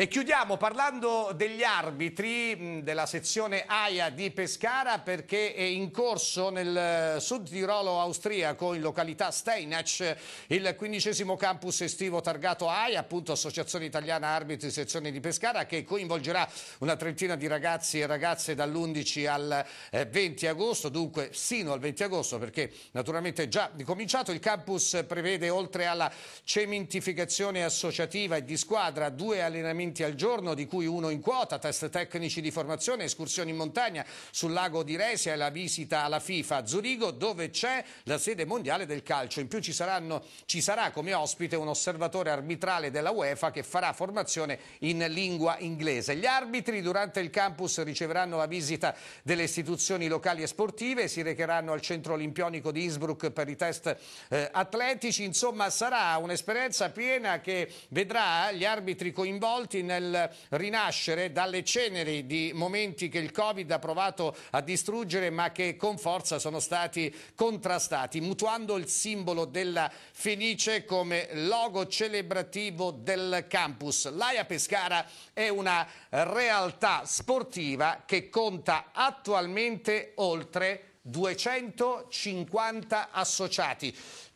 E chiudiamo parlando degli arbitri della sezione AIA di Pescara perché è in corso nel eh, sud Tirolo austriaco in località Steinach il quindicesimo campus estivo targato AIA, appunto Associazione Italiana Arbitri Sezione di Pescara che coinvolgerà una trentina di ragazzi e ragazze dall'11 al 20 eh, agosto, dunque sino al 20 agosto perché naturalmente è già cominciato. Il campus prevede oltre alla cementificazione associativa e di squadra due allenamenti appuntamenti al giorno, di cui uno in quota, test tecnici di formazione, escursioni in montagna sul lago di Resia e la visita alla FIFA a Zurigo, dove c'è la sede mondiale del calcio. In più ci, saranno, ci sarà come ospite un osservatore arbitrale della UEFA che farà formazione in lingua inglese. Gli arbitri durante il campus riceveranno la visita delle istituzioni locali e sportive, si recheranno al centro olimpionico di Innsbruck per i test eh, atletici. Insomma, sarà un'esperienza piena che vedrà gli arbitri coinvolti pronti nel rinascere dalle ceneri di momenti che il Covid ha provato a distruggere ma che con forza sono stati contrastati, mutuando il simbolo della Fenice come logo celebrativo del campus. L'AIA Pescara è una realtà sportiva che conta attualmente oltre 250 associati.